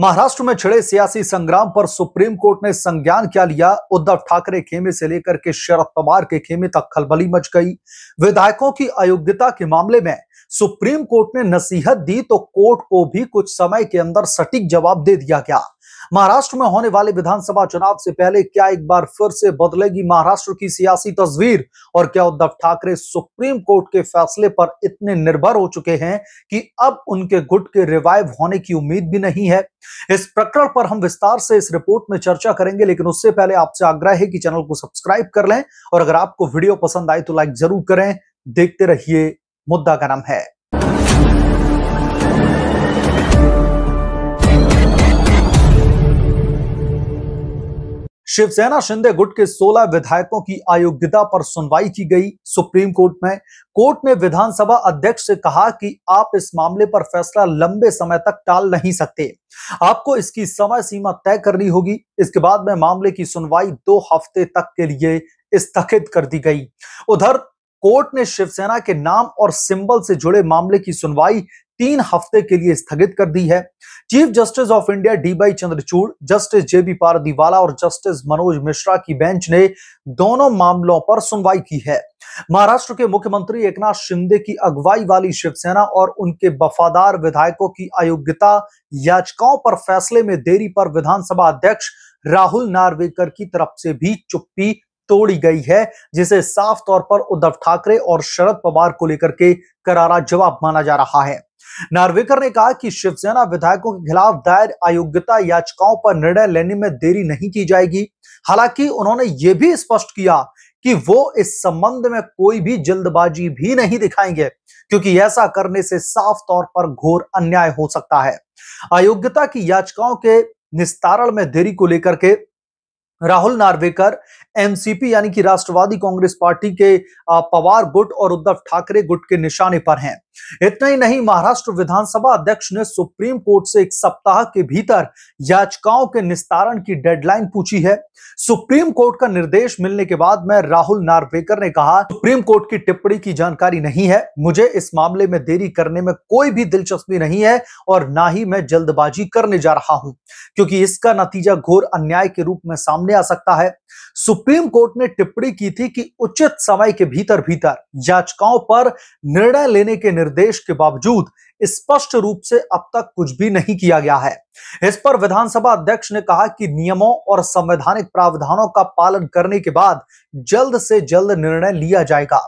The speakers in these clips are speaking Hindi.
महाराष्ट्र में छिड़े सियासी संग्राम पर सुप्रीम कोर्ट ने संज्ञान क्या लिया उद्धव ठाकरे खेमे से लेकर के शरद पवार के खेमे तक खलबली मच गई विधायकों की अयोग्यता के मामले में सुप्रीम कोर्ट ने नसीहत दी तो कोर्ट को भी कुछ समय के अंदर सटीक जवाब दे दिया गया महाराष्ट्र में होने वाले विधानसभा चुनाव से पहले क्या एक बार फिर से बदलेगी महाराष्ट्र की सियासी तस्वीर और क्या उद्धव ठाकरे सुप्रीम कोर्ट के फैसले पर इतने निर्भर हो चुके हैं कि अब उनके गुट के रिवाइव होने की उम्मीद भी नहीं है इस प्रकरण पर हम विस्तार से इस रिपोर्ट में चर्चा करेंगे लेकिन उससे पहले आपसे आग्रह है कि चैनल को सब्सक्राइब कर लें और अगर आपको वीडियो पसंद आए तो लाइक जरूर करें देखते रहिए मुद्दा का नाम है शिवसेना शिंदे गुट के 16 विधायकों की अयोग्यता पर सुनवाई की गई सुप्रीम कोर्ट में कोर्ट ने विधानसभा अध्यक्ष से कहा कि आप इस मामले पर फैसला लंबे समय तक टाल नहीं सकते आपको इसकी समय सीमा तय करनी होगी इसके बाद में मामले की सुनवाई दो हफ्ते तक के लिए स्थगित कर दी गई उधर कोर्ट ने शिवसेना के नाम और सिंबल से जुड़े मामले की सुनवाई तीन हफ्ते के लिए स्थगित कर दी है chief justice of India D Y Chandrachud justice J B Pardiwala और जस्टिस मनोज मिश्रा की बेंच ने दोनों मामलों पर सुनवाई की है महाराष्ट्र के मुख्यमंत्री एकनाथ शिंदे की अगुवाई वाली शिवसेना और उनके वफादार विधायकों की अयोग्यता याचिकाओं पर फैसले में देरी पर विधानसभा अध्यक्ष राहुल नार्वेकर की तरफ से भी चुप्पी तोड़ी गई है जिसे साफ तौर पर उद्धव ठाकरे और शरद पवार को लेकर के करारा जवाब माना जा रहा है नार्वेकर ने कहा कि शिवसेना विधायकों के खिलाफ दायर अयोग्यता याचिकाओं पर निर्णय लेने में देरी नहीं की जाएगी हालांकि उन्होंने ये भी स्पष्ट किया कि वो इस संबंध में कोई भी जल्दबाजी भी नहीं दिखाएंगे क्योंकि ऐसा करने से साफ तौर पर घोर अन्याय हो सकता है अयोग्यता की याचिकाओं के निस्तारण में देरी को लेकर के राहुल नार्वेकर एनसीपी यानी कि राष्ट्रवादी कांग्रेस पार्टी के पवार गुट और उद्धव ठाकरे गुट के निशाने पर हैं इतना ही नहीं महाराष्ट्र विधानसभा अध्यक्ष ने सुप्रीम कोर्ट से एक सप्ताह के भीतर याचिकाओं के निस्तारण की डेडलाइन पूछी है सुप्रीम कोर्ट का निर्देश मिलने के बाद में राहुल नार्वेकर ने कहा सुप्रीम कोर्ट की टिप्पणी की जानकारी नहीं है मुझे इस मामले में देरी करने में कोई भी दिलचस्पी नहीं है और ना ही मैं जल्दबाजी करने जा रहा हूं क्योंकि इसका नतीजा घोर अन्याय के रूप में सामने आ सकता है सुप्रीम कोर्ट ने टिप्पणी की थी कि उचित समय के भीतर भीतर याचिकाओं पर निर्णय लेने के निर्देश के बावजूद स्पष्ट रूप से अब तक कुछ भी नहीं किया गया है इस पर विधानसभा अध्यक्ष ने कहा कि नियमों और संवैधानिक प्रावधानों का पालन करने के बाद जल्द से जल्द निर्णय लिया जाएगा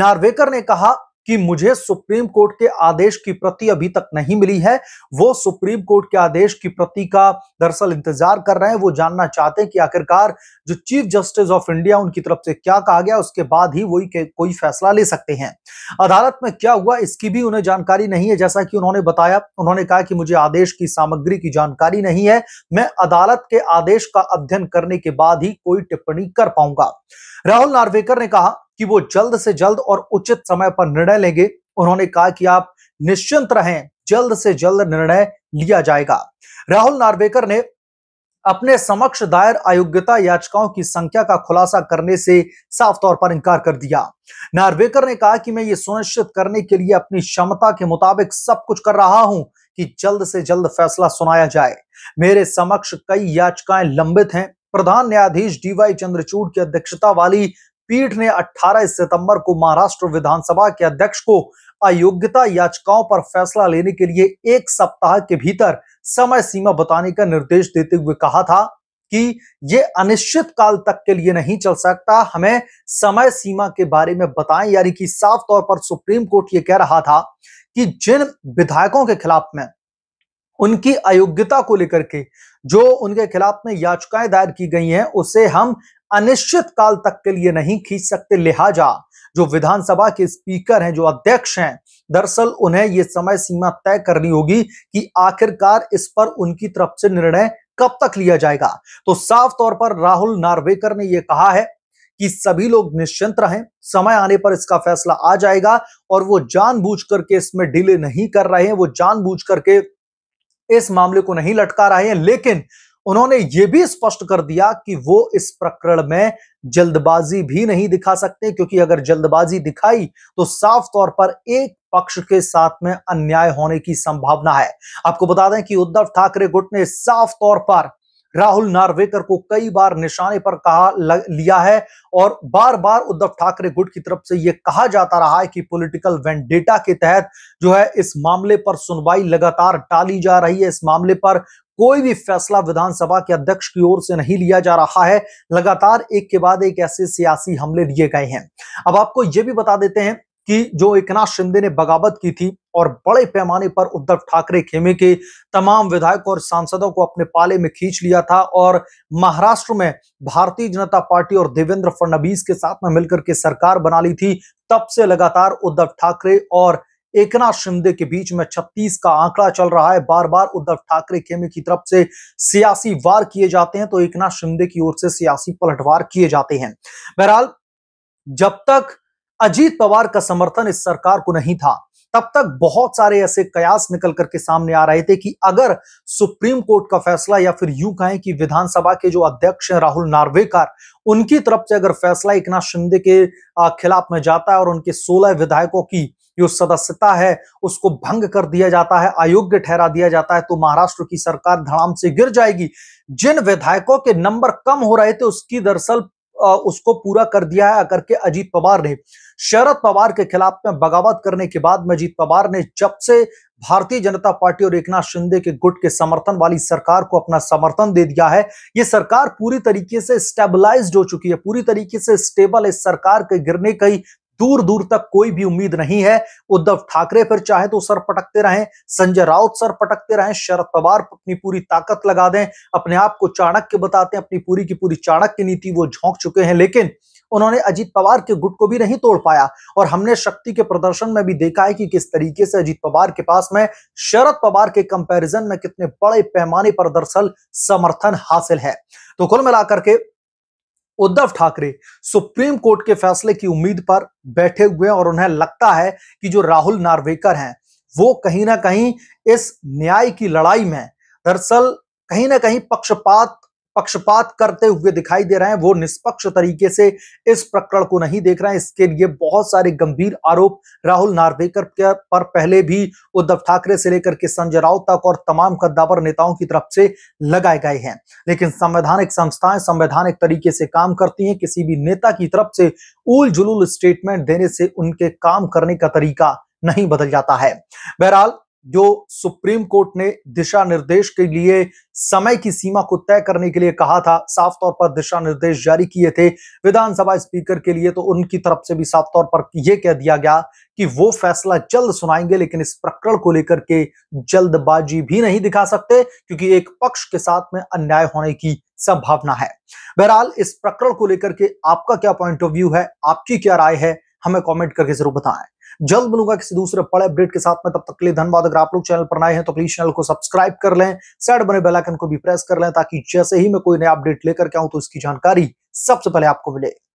नार्वेकर ने कहा कि मुझे सुप्रीम कोर्ट के आदेश की प्रति अभी तक नहीं मिली है वो सुप्रीम कोर्ट के आदेश की प्रति का दरअसल इंतजार कर रहे हैं वो जानना चाहते हैं कि आखिरकार जो चीफ जस्टिस ऑफ इंडिया उनकी तरफ से क्या कहा गया उसके बाद ही वही कोई फैसला ले सकते हैं अदालत में क्या हुआ इसकी भी उन्हें जानकारी नहीं है जैसा कि उन्होंने बताया उन्होंने कहा कि मुझे आदेश की सामग्री की जानकारी नहीं है मैं अदालत के आदेश का अध्ययन करने के बाद ही कोई टिप्पणी कर पाऊंगा राहुल नार्वेकर ने कहा कि वो जल्द से जल्द और उचित समय पर निर्णय लेंगे उन्होंने कहा कि आप निश्चिंत रहें जल्द से जल्द निर्णय लिया जाएगा राहुल नार्वेकर ने अपने समक्ष दायर अयोग्यता याचिकाओं की संख्या का खुलासा करने से साफ तौर पर इनकार कर दिया नार्वेकर ने कहा कि मैं ये सुनिश्चित करने के लिए अपनी क्षमता के मुताबिक सब कुछ कर रहा हूं कि जल्द से जल्द फैसला सुनाया जाए मेरे समक्ष कई याचिकाएं लंबित हैं प्रधान न्यायाधीश डीवाई चंद्रचूड़ की अध्यक्षता वाली पीठ ने 18 सितंबर को महाराष्ट्र विधानसभा के अध्यक्ष को अयोग्यता याचिकाओं पर फैसला लेने के लिए एक सप्ताह के भीतर समय सीमा बताने का निर्देश देते हुए कहा था कि ये अनिश्चित काल तक के लिए नहीं चल सकता हमें समय सीमा के बारे में बताएं यानी कि साफ तौर पर सुप्रीम कोर्ट ये कह रहा था कि जिन विधायकों के खिलाफ में उनकी अयोग्यता को लेकर के जो उनके खिलाफ में याचिकाएं दायर की गई हैं उसे हम अनिश्चित काल तक के लिए नहीं खींच सकते लिहाजा जो विधानसभा के स्पीकर हैं जो अध्यक्ष हैं दरअसल उन्हें ये समय सीमा तय करनी होगी कि आखिरकार इस पर उनकी तरफ से निर्णय कब तक लिया जाएगा तो साफ तौर पर राहुल नार्वेकर ने यह कहा है कि सभी लोग निश्चिंत रहें समय आने पर इसका फैसला आ जाएगा और वो जानबूझकर करके इसमें डिले नहीं कर रहे हैं वो जानबूझकर करके इस मामले को नहीं लटका रहे हैं लेकिन उन्होंने यह भी स्पष्ट कर दिया कि वो इस प्रकरण में जल्दबाजी भी नहीं दिखा सकते क्योंकि अगर जल्दबाजी दिखाई तो साफ तौर पर एक पक्ष के साथ में अन्याय होने की संभावना है आपको बता दें कि उद्धव ठाकरे गुट ने साफ तौर पर राहुल नार्वेकर को कई बार निशाने पर कहा लिया है और बार बार उद्धव ठाकरे गुट की तरफ से यह कहा जाता रहा है कि पॉलिटिकल वेंडेटा के तहत जो है इस मामले पर सुनवाई लगातार टाली जा रही है इस मामले पर कोई भी फैसला विधानसभा के अध्यक्ष की ओर से नहीं लिया जा रहा है लगातार एक के बाद एक ऐसे सियासी हमले लिए गए हैं अब आपको यह भी बता देते हैं कि जो एकनाथ शिंदे ने बगावत की थी और बड़े पैमाने पर उद्धव ठाकरे खेमे के तमाम विधायक और सांसदों को अपने पाले में खींच लिया था और महाराष्ट्र में भारतीय जनता पार्टी और देवेंद्र फडणवीस के साथ में मिलकर के सरकार बना ली थी तब से लगातार उद्धव ठाकरे और एकनाथ शिंदे के बीच में 36 का आंकड़ा चल रहा है बार बार उद्धव ठाकरे खेमे की तरफ से सियासी वार किए जाते हैं तो एकनाथ शिंदे की ओर से सियासी पलटवार किए जाते हैं बहरहाल जब तक अजीत पवार का समर्थन इस सरकार को नहीं था तब तक बहुत सारे ऐसे कयास निकल करके सामने आ रहे थे कि अगर सुप्रीम कोर्ट का फैसला या फिर यू कहें कि विधानसभा के जो अध्यक्ष हैं राहुल नार्वेकर उनकी तरफ से अगर फैसला एक नाथ शिंदे के खिलाफ में जाता है और उनके 16 विधायकों की जो सदस्यता है उसको भंग कर दिया जाता है अयोग्य ठहरा दिया जाता है तो महाराष्ट्र की सरकार धड़ाम से गिर जाएगी जिन विधायकों के नंबर कम हो रहे थे उसकी दरअसल उसको पूरा कर दिया है करके अजीत पवार ने शरद पवार के खिलाफ में बगावत करने के बाद में अजीत पवार ने जब से भारतीय जनता पार्टी और एकनाथ शिंदे के गुट के समर्थन वाली सरकार को अपना समर्थन दे दिया है ये सरकार पूरी तरीके से स्टेबलाइज हो चुकी है पूरी तरीके से स्टेबल इस सरकार के गिरने की दूर दूर तक कोई भी उम्मीद नहीं है उद्धव ठाकरे फिर चाहे तो सर पटकते रहें संजय राउत सर पटकते रहें शरद पवार अपनी पूरी ताकत लगा दें अपने आप को चाणक्य बताते हैं अपनी पूरी की पूरी चाणक्य नीति वो झोंक चुके हैं लेकिन उन्होंने अजीत पवार के गुट को भी नहीं तोड़ पाया और हमने शक्ति के प्रदर्शन में भी देखा है कि किस तरीके से अजीत पवार के पास में शरद पवार के कंपैरिजन में कितने बड़े पैमाने पर दरअसल समर्थन हासिल है तो कुल मिलाकर के उद्धव ठाकरे सुप्रीम कोर्ट के फैसले की उम्मीद पर बैठे हुए और उन्हें लगता है कि जो राहुल नार्वेकर हैं वो कहीं ना कहीं इस न्याय की लड़ाई में दरअसल कहीं ना कहीं पक्षपात पक्षपात करते हुए दिखाई दे रहे हैं वो निष्पक्ष तरीके से इस प्रकरण को नहीं देख रहे हैं इसके लिए बहुत सारे गंभीर आरोप राहुल नार्वेकर पर पहले भी उद्धव ठाकरे से लेकर के संजय राउत तक और तमाम कद्दावर नेताओं की तरफ से लगाए गए हैं लेकिन संवैधानिक संस्थाएं संवैधानिक तरीके से काम करती हैं किसी भी नेता की तरफ से उल जुलूल स्टेटमेंट देने से उनके काम करने का तरीका नहीं बदल जाता है बहरहाल जो सुप्रीम कोर्ट ने दिशा निर्देश के लिए समय की सीमा को तय करने के लिए कहा था साफ तौर पर दिशा निर्देश जारी किए थे विधानसभा स्पीकर के लिए तो उनकी तरफ से भी साफ तौर पर यह कह दिया गया कि वो फैसला जल्द सुनाएंगे लेकिन इस प्रकरण को लेकर के जल्दबाजी भी नहीं दिखा सकते क्योंकि एक पक्ष के साथ में अन्याय होने की संभावना है बहरहाल इस प्रकरण को लेकर के आपका क्या पॉइंट ऑफ व्यू है आपकी क्या राय है हमें कमेंट करके जरूर बताएं जल्द मिलूंगा किसी दूसरे बड़े अपडेट के साथ में तब तक के लिए धन्यवाद अगर आप लोग चैनल पर नए हैं तो प्लीज चैनल को सब्सक्राइब कर लें साइड बने बेलाइकन को भी प्रेस कर लें ताकि जैसे ही मैं कोई नया अपडेट लेकर के आऊं तो उसकी जानकारी सबसे पहले आपको मिले